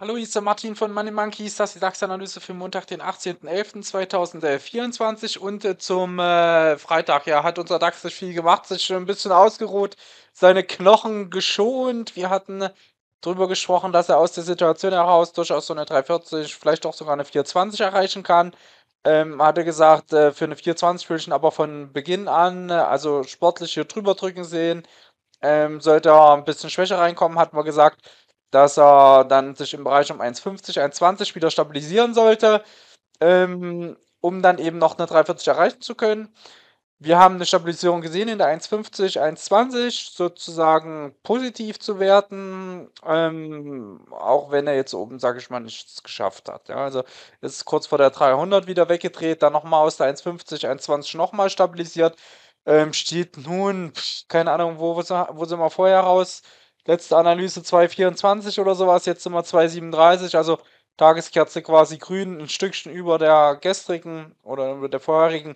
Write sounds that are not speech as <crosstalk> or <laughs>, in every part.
Hallo, hier ist der Martin von Money Monkeys. Das ist die DAX-Analyse für Montag, den 18.11.2024. Und äh, zum äh, Freitag, ja, hat unser DAX sich viel gemacht, sich schon ein bisschen ausgeruht, seine Knochen geschont. Wir hatten darüber gesprochen, dass er aus der Situation heraus durchaus so eine 340, vielleicht auch sogar eine 420 erreichen kann ähm, hat er gesagt, äh, für eine 420 würde ich ihn aber von Beginn an, äh, also sportlich hier drüber drücken sehen. Ähm, sollte er ein bisschen schwächer reinkommen, hat man gesagt, dass er dann sich im Bereich um 1,50, 1,20 wieder stabilisieren sollte, ähm, um dann eben noch eine 340 erreichen zu können. Wir haben eine Stabilisierung gesehen in der 1,50, 1,20 sozusagen positiv zu werten, ähm, auch wenn er jetzt oben, sage ich mal, nichts geschafft hat. Ja, also ist kurz vor der 300 wieder weggedreht, dann nochmal aus der 1,50, 1,20 nochmal stabilisiert. Ähm, steht nun, keine Ahnung, wo, wo, sind wir vorher raus? Letzte Analyse 2,24 oder sowas, jetzt sind wir 2,37, also Tageskerze quasi grün, ein Stückchen über der gestrigen oder über der vorherigen.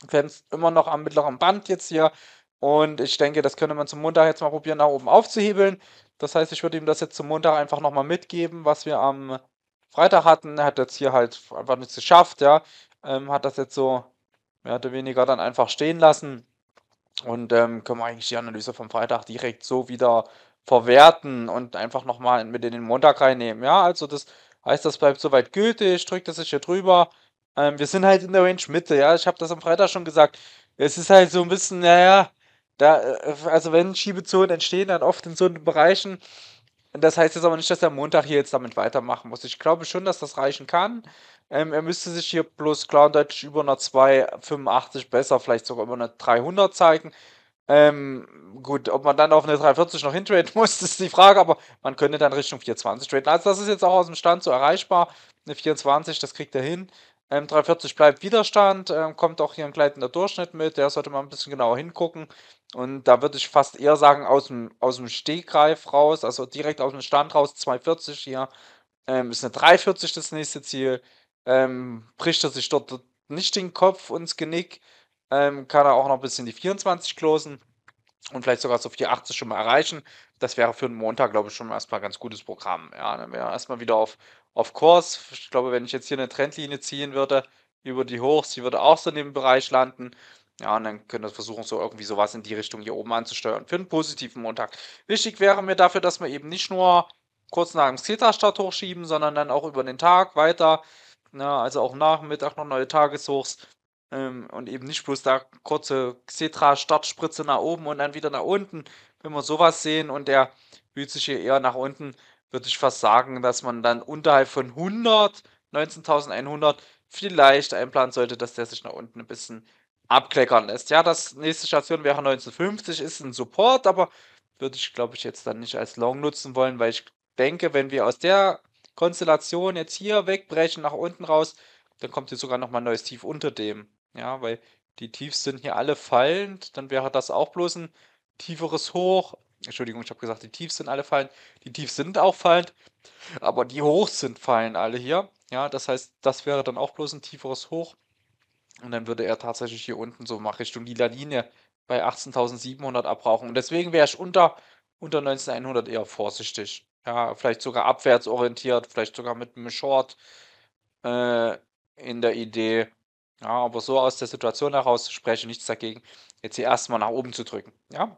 Frequenz immer noch am mittleren Band jetzt hier. Und ich denke, das könnte man zum Montag jetzt mal probieren, nach oben aufzuhebeln. Das heißt, ich würde ihm das jetzt zum Montag einfach nochmal mitgeben, was wir am Freitag hatten. Er hat jetzt hier halt einfach nichts geschafft, ja. Ähm, hat das jetzt so mehr oder weniger dann einfach stehen lassen. Und ähm, können wir eigentlich die Analyse vom Freitag direkt so wieder verwerten und einfach nochmal mit in den Montag reinnehmen. Ja, also das heißt, das bleibt soweit gültig, drückt das sich hier drüber. Ähm, wir sind halt in der Range Mitte, ja. Ich habe das am Freitag schon gesagt. Es ist halt so ein bisschen, naja, da, äh, also wenn Schiebezonen entstehen, dann oft in so Bereichen. Das heißt jetzt aber nicht, dass er Montag hier jetzt damit weitermachen muss. Ich glaube schon, dass das reichen kann. Ähm, er müsste sich hier bloß klar und deutlich über einer 285 besser, vielleicht sogar über einer 300 zeigen. Ähm, gut, ob man dann auf eine 340 noch hintraden <laughs> muss, ist die Frage, aber man könnte dann Richtung 420 traden. Also das ist jetzt auch aus dem Stand so erreichbar. Eine 24, das kriegt er hin. Ähm, 340 bleibt Widerstand, ähm, kommt auch hier ein gleitender Durchschnitt mit, der sollte man ein bisschen genauer hingucken. Und da würde ich fast eher sagen, aus dem, aus dem Stegreif raus, also direkt aus dem Stand raus, 240 hier, ähm, ist eine 340 das nächste Ziel. Ähm, bricht er sich dort nicht den Kopf und das Genick, ähm, kann er auch noch ein bisschen die 24 klosen und vielleicht sogar so 480 schon mal erreichen. Das wäre für einen Montag, glaube ich, schon erstmal ein ganz gutes Programm. Ja, dann wäre erstmal wieder auf, auf Kurs. Ich glaube, wenn ich jetzt hier eine Trendlinie ziehen würde über die Hochs, die würde auch so in dem Bereich landen. Ja, und dann können wir versuchen, so irgendwie sowas in die Richtung hier oben anzusteuern für einen positiven Montag. Wichtig wäre mir dafür, dass wir eben nicht nur kurz nach dem Xeta-Start hochschieben, sondern dann auch über den Tag weiter. Na, ne, also auch Nachmittag noch neue Tageshochs. Ähm, und eben nicht bloß da kurze Xetra-Startspritze nach oben und dann wieder nach unten. Wenn wir sowas sehen und der fühlt sich hier eher nach unten, würde ich fast sagen, dass man dann unterhalb von 100, 19.100 vielleicht einplanen sollte, dass der sich nach unten ein bisschen abkleckern lässt. Ja, das nächste Station wäre 1950, ist ein Support, aber würde ich, glaube ich, jetzt dann nicht als Long nutzen wollen, weil ich denke, wenn wir aus der Konstellation jetzt hier wegbrechen, nach unten raus, dann kommt hier sogar nochmal ein neues Tief unter dem. Ja, weil die Tiefs sind hier alle fallend, dann wäre das auch bloß ein tieferes Hoch. Entschuldigung, ich habe gesagt, die Tiefs sind alle fallend. Die Tiefs sind auch fallend, aber die Hochs sind fallen alle hier. Ja, das heißt, das wäre dann auch bloß ein tieferes Hoch. Und dann würde er tatsächlich hier unten so mal Richtung lila Linie bei 18.700 abrauchen. Und deswegen wäre ich unter, unter 19.100 eher vorsichtig. Ja, vielleicht sogar abwärts orientiert, vielleicht sogar mit einem Short äh, in der Idee. Ja, aber so aus der Situation heraus spreche nichts dagegen, jetzt hier erstmal nach oben zu drücken. Ja,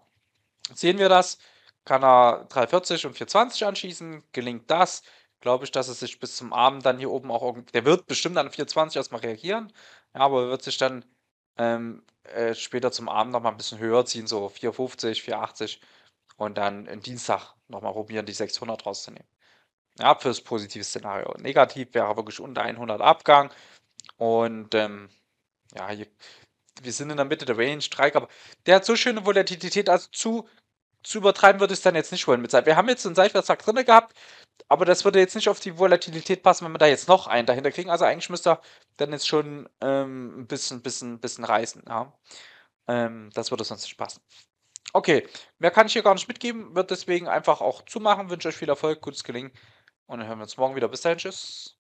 sehen wir das. Kann er 340 und 420 anschießen? Gelingt das? Glaube ich, dass er sich bis zum Abend dann hier oben auch. Der wird bestimmt an 420 erstmal reagieren, ja, aber wird sich dann ähm, äh, später zum Abend nochmal ein bisschen höher ziehen, so 450, 480 und dann am Dienstag nochmal probieren, die 600 rauszunehmen. Ja, fürs positive Szenario. Negativ wäre wirklich unter 100 Abgang. Und ähm, ja, hier, wir sind in der Mitte der Range, Strike, aber der hat so schöne Volatilität, also zu, zu übertreiben würde ich es dann jetzt nicht wollen mit Zeit. Wir haben jetzt einen Seitwärtstag drin gehabt, aber das würde jetzt nicht auf die Volatilität passen, wenn wir da jetzt noch einen dahinter kriegen. Also eigentlich müsste er dann jetzt schon ähm, ein bisschen, bisschen, bisschen reißen. Ja. Ähm, das würde sonst nicht passen. Okay, mehr kann ich hier gar nicht mitgeben, wird deswegen einfach auch zumachen. Wünsche euch viel Erfolg, gutes Gelingen und dann hören wir uns morgen wieder. Bis dahin, tschüss.